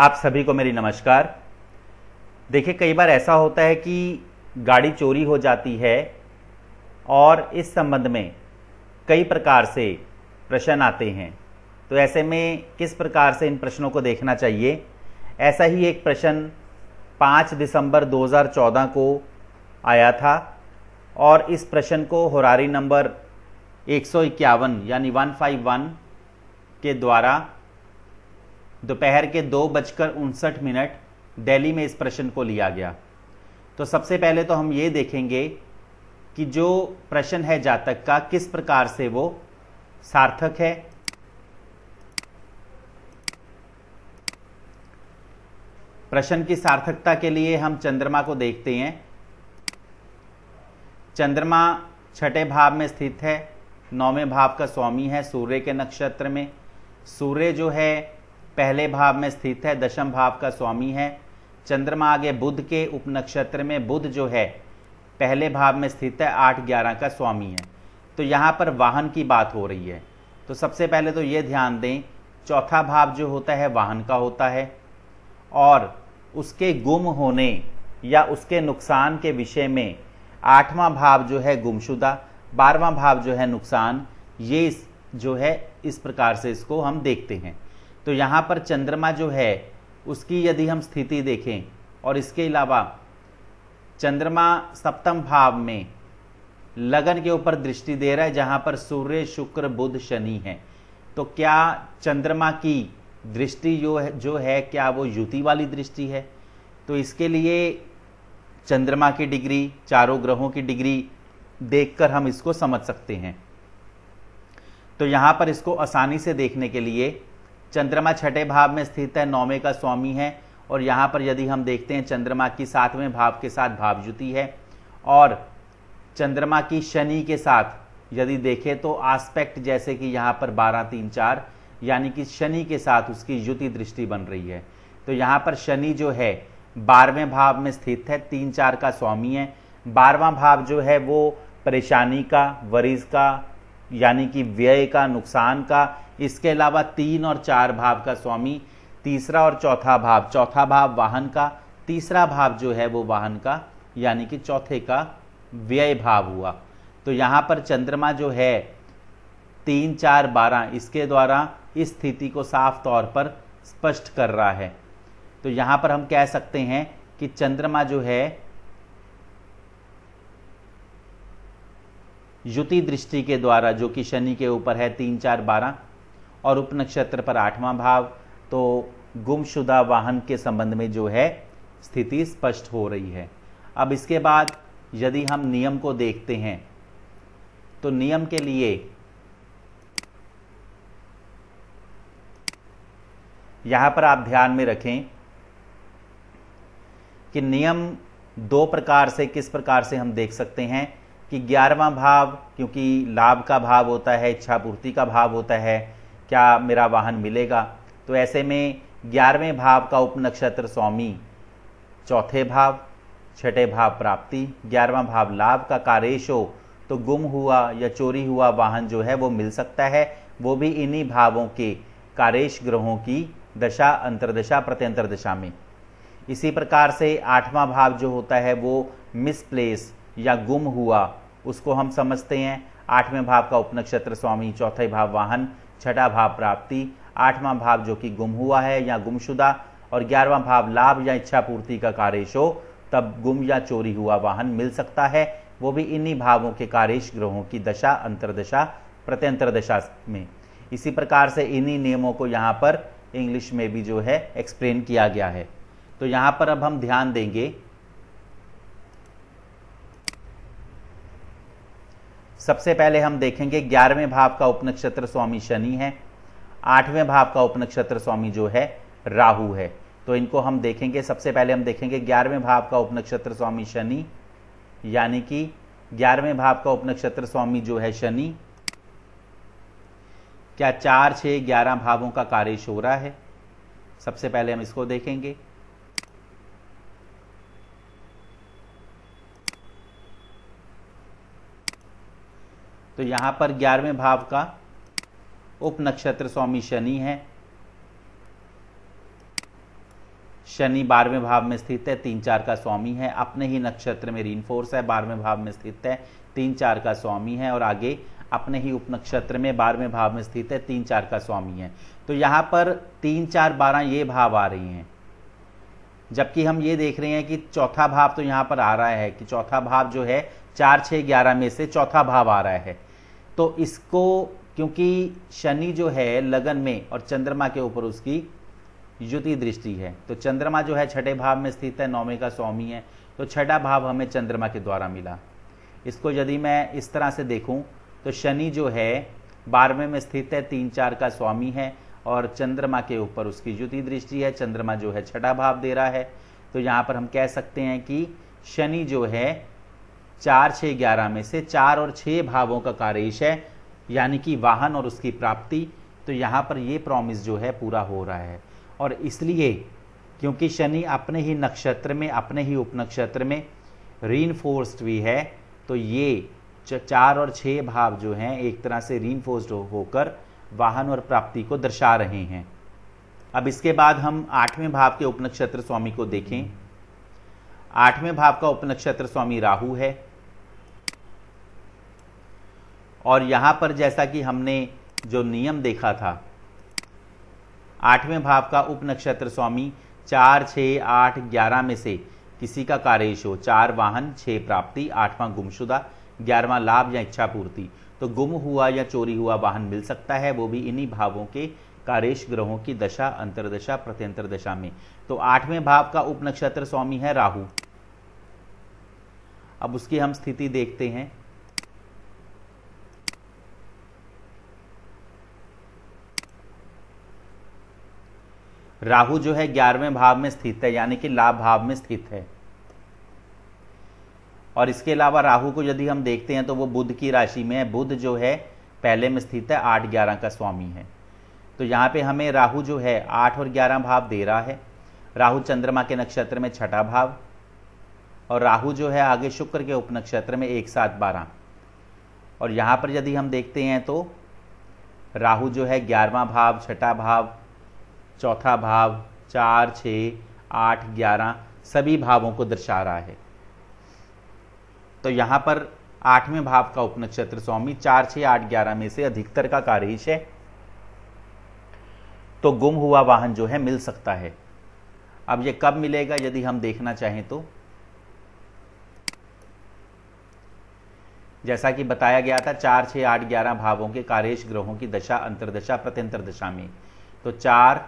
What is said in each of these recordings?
आप सभी को मेरी नमस्कार देखिए कई बार ऐसा होता है कि गाड़ी चोरी हो जाती है और इस संबंध में कई प्रकार से प्रश्न आते हैं तो ऐसे में किस प्रकार से इन प्रश्नों को देखना चाहिए ऐसा ही एक प्रश्न 5 दिसंबर 2014 को आया था और इस प्रश्न को होरारी नंबर एक यानी 151 के द्वारा दोपहर के दो बजकर उनसठ मिनट दिल्ली में इस प्रश्न को लिया गया तो सबसे पहले तो हम ये देखेंगे कि जो प्रश्न है जातक का किस प्रकार से वो सार्थक है प्रश्न की सार्थकता के लिए हम चंद्रमा को देखते हैं चंद्रमा छठे भाव में स्थित है नौवें भाव का स्वामी है सूर्य के नक्षत्र में सूर्य जो है पहले भाव में स्थित है दशम भाव का स्वामी है चंद्रमा आगे बुद्ध के उपनक्षत्र में बुद्ध जो है पहले भाव में स्थित है आठ ग्यारह का स्वामी है तो यहाँ पर वाहन की बात हो रही है तो सबसे पहले तो ये ध्यान दें चौथा भाव जो होता है वाहन का होता है और उसके गुम होने या उसके नुकसान के विषय में आठवां भाव जो है गुमशुदा बारवां भाव जो है नुकसान ये जो है इस प्रकार से इसको हम देखते हैं तो यहाँ पर चंद्रमा जो है उसकी यदि हम स्थिति देखें और इसके अलावा चंद्रमा सप्तम भाव में लगन के ऊपर दृष्टि दे रहा है जहाँ पर सूर्य शुक्र बुध शनि है तो क्या चंद्रमा की दृष्टि जो है जो है क्या वो युति वाली दृष्टि है तो इसके लिए चंद्रमा की डिग्री चारों ग्रहों की डिग्री देखकर हम इसको समझ सकते हैं तो यहाँ पर इसको आसानी से देखने के लिए चंद्रमा छठे भाव में स्थित है नौवे का स्वामी है और यहाँ पर यदि हम देखते हैं चंद्रमा की सातवें भाव के साथ भावयुति है और चंद्रमा की शनि के साथ यदि देखें तो आस्पेक्ट जैसे कि यहाँ पर बारह तीन चार यानी कि शनि के साथ उसकी युति दृष्टि बन रही है तो यहाँ पर शनि जो है बारहवें भाव में स्थित है तीन चार का स्वामी है बारवा भाव जो है वो परेशानी का वरीज का यानी कि व्यय का नुकसान का इसके अलावा तीन और चार भाव का स्वामी तीसरा और चौथा भाव चौथा भाव वाहन का तीसरा भाव जो है वो वाहन का यानी कि चौथे का व्यय भाव हुआ तो यहाँ पर चंद्रमा जो है तीन चार बारह इसके द्वारा इस स्थिति को साफ तौर पर स्पष्ट कर रहा है तो यहाँ पर हम कह सकते हैं कि चंद्रमा जो है युति दृष्टि के द्वारा जो कि शनि के ऊपर है तीन चार बारह और उप नक्षत्र पर आठवां भाव तो गुमशुदा वाहन के संबंध में जो है स्थिति स्पष्ट हो रही है अब इसके बाद यदि हम नियम को देखते हैं तो नियम के लिए यहां पर आप ध्यान में रखें कि नियम दो प्रकार से किस प्रकार से हम देख सकते हैं कि ग्यारहवा भाव क्योंकि लाभ का भाव होता है इच्छा पूर्ति का भाव होता है क्या मेरा वाहन मिलेगा तो ऐसे में ग्यारहवें भाव का उप नक्षत्र स्वामी चौथे भाव छठे भाव प्राप्ति ग्यारहवा भाव लाभ का कारेश हो तो गुम हुआ या चोरी हुआ वाहन जो है वो मिल सकता है वो भी इन्हीं भावों के कारेश ग्रहों की दशा अंतरदशा प्रत्यंतर दशा में इसी प्रकार से आठवां भाव जो होता है वो मिसप्लेस या गुम हुआ उसको हम समझते हैं आठवें भाव का उपनक्षत्र स्वामी चौथे भाव वाहन छठा भाव प्राप्ति आठवां भाव जो कि गुम हुआ है या गुमशुदा और ग्यारहवां भाव लाभ या इच्छा पूर्ति का कार्यश हो तब गुम या चोरी हुआ वाहन मिल सकता है वो भी इन्हीं भावों के कार्यश ग्रहों की दशा अंतरदशा प्रत्यंतरदशा में इसी प्रकार से इन्हीं नियमों को यहाँ पर इंग्लिश में भी जो है एक्सप्लेन किया गया है तो यहाँ पर अब हम ध्यान देंगे सबसे पहले हम देखेंगे ग्यारहवें भाव का उपनक्षत्र स्वामी शनि है आठवें भाव का उपनक्षत्र स्वामी जो है राहु है तो इनको हम देखेंगे सबसे पहले हम देखेंगे ग्यारहवें भाव का उपनक्षत्र स्वामी शनि यानी कि ग्यारहवें भाव का उपनक्षत्र स्वामी जो है शनि क्या चार छह ग्यारह भावों का कार्य शोरा है सबसे पहले हम इसको देखेंगे तो यहाँ पर ग्यारहवें भाव का उप नक्षत्र स्वामी शनि है शनि बारहवें भाव में स्थित है तीन चार का स्वामी है अपने ही नक्षत्र में फोर्स है बारहवें भाव में स्थित है तीन चार का स्वामी है और आगे अपने ही उप नक्षत्र में बारहवें भाव में स्थित है तीन चार का स्वामी है तो यहाँ पर तीन चार बारह ये भाव आ रही हैं जबकि हम ये देख रहे हैं कि चौथा भाव तो यहाँ पर आ रहा है कि चौथा भाव जो है चार छः ग्यारह में से चौथा भाव आ रहा है तो इसको क्योंकि शनि जो है लगन में और चंद्रमा के ऊपर उसकी युति दृष्टि है तो चंद्रमा जो है छठे भाव में स्थित है नौवे का स्वामी है तो छठा भाव हमें चंद्रमा के द्वारा मिला इसको यदि मैं इस तरह से देखूं तो शनि जो है बारहवें में स्थित है तीन चार का स्वामी है और चंद्रमा के ऊपर उसकी युति दृष्टि है चंद्रमा जो है छठा भाव दे रहा है तो यहाँ पर हम कह सकते हैं कि शनि जो है चार छः ग्यारह में से चार और छः भावों का कार्यश है यानी कि वाहन और उसकी प्राप्ति तो यहाँ पर ये प्रॉमिस जो है पूरा हो रहा है और इसलिए क्योंकि शनि अपने ही नक्षत्र में अपने ही उपनक्षत्र में रीन भी है तो ये चार और छः भाव जो हैं एक तरह से रीन होकर वाहन और प्राप्ति को दर्शा रहे हैं अब इसके बाद हम आठवें भाव के उपनक्षत्र स्वामी को देखें आठवें भाव का उपनक्षत्र स्वामी राहु है और यहां पर जैसा कि हमने जो नियम देखा था आठवें भाव का उप नक्षत्र स्वामी चार छ आठ ग्यारह में से किसी का कार्यश हो चार वाहन छह प्राप्ति आठवां गुमशुदा ग्यारहवां लाभ या इच्छा पूर्ति तो गुम हुआ या चोरी हुआ वाहन मिल सकता है वो भी इन्हीं भावों के कारेश ग्रहों की दशा अंतरदशा प्रत्यंतर दशा में तो आठवें भाव का उप नक्षत्र स्वामी है राहु अब उसकी हम स्थिति देखते हैं राहु जो है ग्यारहवें भाव में स्थित है यानी कि लाभ भाव में स्थित है और इसके अलावा राहु को यदि हम देखते हैं तो वो बुद्ध की राशि में है बुद्ध जो है पहले में स्थित है आठ ग्यारह का स्वामी है तो यहाँ पे हमें राहु जो है आठ और ग्यारह भाव दे रहा है राहु चंद्रमा के नक्षत्र में छठा भाव और राहु जो है आगे शुक्र के उप नक्षत्र में एक साथ बारह और यहाँ पर यदि हम देखते हैं तो राहु जो है ग्यारहवा भाव छठा भाव चौथा भाव चार छ आठ ग्यारह सभी भावों को दर्शा रहा है तो यहां पर आठवें भाव का उपनक्षत्र स्वामी चार छ आठ ग्यारह में से अधिकतर का कार्यश है तो गुम हुआ वाहन जो है मिल सकता है अब ये कब मिलेगा यदि हम देखना चाहें तो जैसा कि बताया गया था चार छ आठ ग्यारह भावों के कार्यश ग्रहों की दशा अंतरदशा प्रत्यंतर दशा में तो चार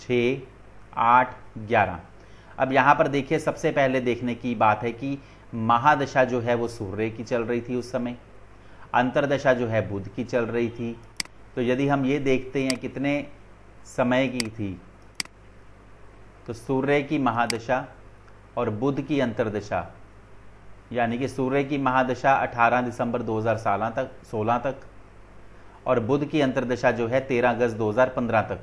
छः आठ ग्यारह अब यहाँ पर देखिए सबसे पहले देखने की बात है कि महादशा जो है वो सूर्य की चल रही थी उस समय अंतरदशा जो है बुध की चल रही थी तो यदि हम ये देखते हैं कितने समय की थी तो सूर्य की महादशा और बुध की अंतरदशा यानी कि सूर्य की महादशा 18 दिसंबर 2016 तक 16 तक और बुध की अंतरदशा जो है 13 अगस्त 2015 तक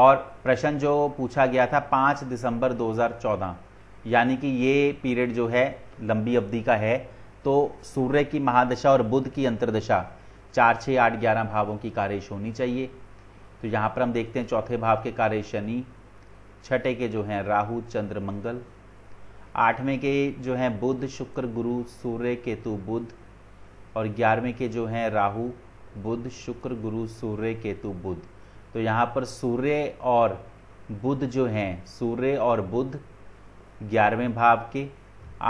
और प्रश्न जो पूछा गया था पाँच दिसंबर 2014 यानी कि ये पीरियड जो है लंबी अवधि का है तो सूर्य की महादशा और बुध की अंतर्दशा चार छः आठ ग्यारह भावों की कार्यश होनी चाहिए तो यहाँ पर हम देखते हैं चौथे भाव के कार्य शनि छठे के जो हैं राहु चंद्र मंगल आठवें के जो हैं बुध शुक्र गुरु सूर्य केतु बुध और ग्यारहवें के जो हैं राहु बुध शुक्र गुरु सूर्य केतु बुध तो यहाँ पर सूर्य और बुध जो हैं सूर्य और बुध ग्यारहवें भाव के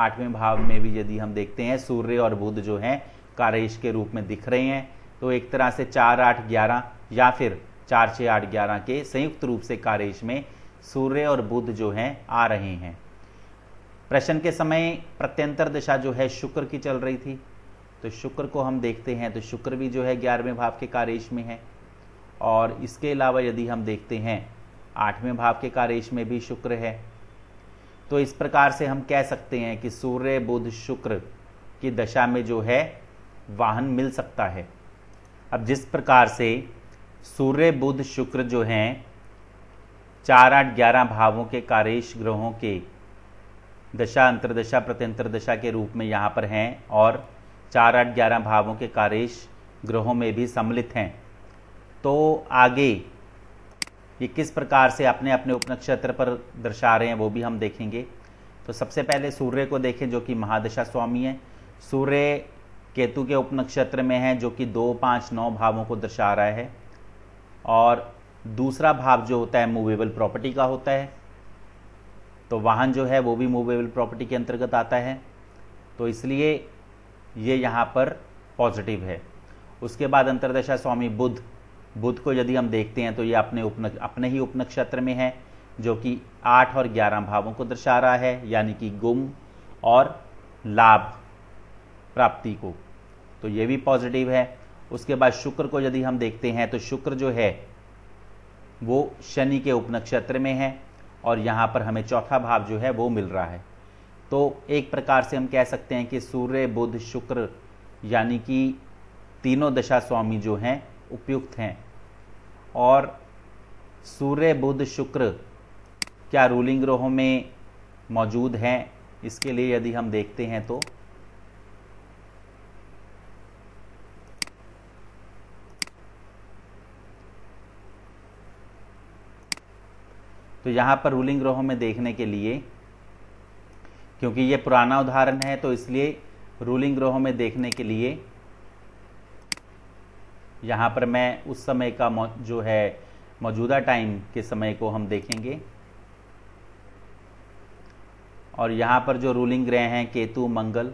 आठवें भाव में भी यदि हम देखते हैं सूर्य और बुध जो हैं कारेश के रूप में दिख रहे हैं तो एक तरह से चार आठ ग्यारह या फिर चार छः आठ ग्यारह के संयुक्त रूप से कारेश में सूर्य और बुध जो हैं आ रहे हैं प्रश्न के समय प्रत्यंतर दशा जो है शुक्र की चल रही थी तो शुक्र को हम देखते हैं तो शुक्र भी जो है ग्यारहवें भाव के कारेश में है और इसके अलावा यदि हम देखते हैं आठवें भाव के कारेश में भी शुक्र है तो इस प्रकार से हम कह सकते हैं कि सूर्य बुध शुक्र की दशा में जो है वाहन मिल सकता है अब जिस प्रकार से सूर्य बुध शुक्र जो हैं चार आठ ग्यारह भावों के कारेश ग्रहों के दशा अंतर्दशा प्रत्यंतरदशा के रूप में यहाँ पर हैं और चार आठ ग्यारह भावों के कारेश ग्रहों में भी सम्मिलित हैं तो आगे ये किस प्रकार से अपने अपने उपनक्षत्र पर दर्शा रहे हैं वो भी हम देखेंगे तो सबसे पहले सूर्य को देखें जो कि महादशा स्वामी है सूर्य केतु के उपनक्षत्र में है जो कि दो पाँच नौ भावों को दर्शा रहा है और दूसरा भाव जो होता है मूवेबल प्रॉपर्टी का होता है तो वाहन जो है वो भी मूवेबल प्रॉपर्टी के अंतर्गत आता है तो इसलिए ये यहाँ पर पॉजिटिव है उसके बाद अंतर्दशा स्वामी बुद्ध बुध को यदि हम देखते हैं तो ये अपने उपन अपने ही उपनक्षत्र में है जो कि आठ और ग्यारह भावों को दर्शा रहा है यानी कि गुम और लाभ प्राप्ति को तो ये भी पॉजिटिव है उसके बाद शुक्र को यदि हम देखते हैं तो शुक्र जो है वो शनि के उपनक्षत्र में है और यहाँ पर हमें चौथा भाव जो है वो मिल रहा है तो एक प्रकार से हम कह सकते हैं कि सूर्य बुध शुक्र यानी कि तीनों दशा स्वामी जो हैं उपयुक्त हैं और सूर्य बुध शुक्र क्या रूलिंग ग्रहों में मौजूद हैं इसके लिए यदि हम देखते हैं तो तो यहाँ पर रूलिंग ग्रहों में देखने के लिए क्योंकि ये पुराना उदाहरण है तो इसलिए रूलिंग ग्रहों में देखने के लिए यहाँ पर मैं उस समय का जो है मौजूदा टाइम के समय को हम देखेंगे और यहाँ पर जो रूलिंग ग्रह हैं केतु मंगल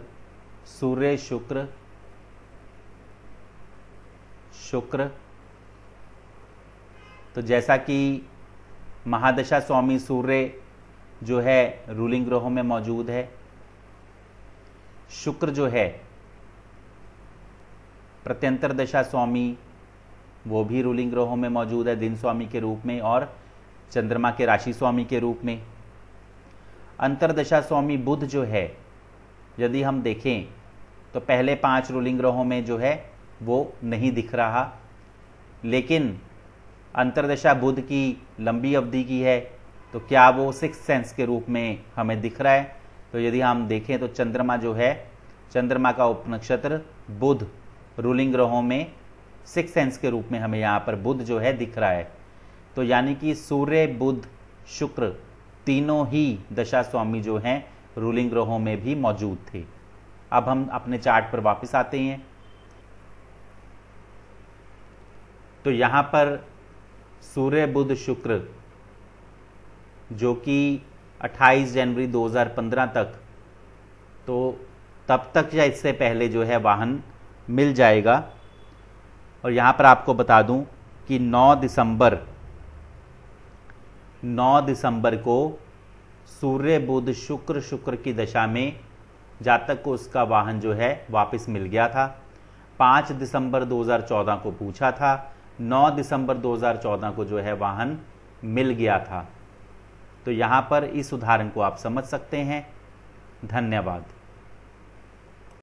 सूर्य शुक्र शुक्र तो जैसा कि महादशा स्वामी सूर्य जो है रूलिंग ग्रहों में मौजूद है शुक्र जो है प्रत्यंतर दशा स्वामी वो भी रूलिंग ग्रहों में मौजूद है दिन स्वामी के रूप में और चंद्रमा के राशि स्वामी के रूप में अंतरदशा स्वामी बुध जो है यदि हम देखें तो पहले पांच रूलिंग ग्रहों में जो है वो नहीं दिख रहा लेकिन अंतरदशा बुध की लंबी अवधि की है तो क्या वो सिक्स सेंस के रूप में हमें दिख रहा है तो यदि हम देखें तो चंद्रमा जो है चंद्रमा का उप नक्षत्र बुध रूलिंग ग्रहों में सिक्स सेंस के रूप में हमें यहाँ पर बुध जो है दिख रहा है तो यानी कि सूर्य बुध शुक्र तीनों ही दशा स्वामी जो हैं रूलिंग ग्रहों में भी मौजूद थे अब हम अपने चार्ट पर वापस आते हैं तो यहाँ पर सूर्य बुध शुक्र जो कि 28 जनवरी 2015 तक तो तब तक या इससे पहले जो है वाहन मिल जाएगा और यहाँ पर आपको बता दूं कि 9 दिसंबर 9 दिसंबर को सूर्य बुध शुक्र शुक्र की दशा में जातक को उसका वाहन जो है वापस मिल गया था 5 दिसंबर 2014 को पूछा था 9 दिसंबर 2014 को जो है वाहन मिल गया था तो यहाँ पर इस उदाहरण को आप समझ सकते हैं धन्यवाद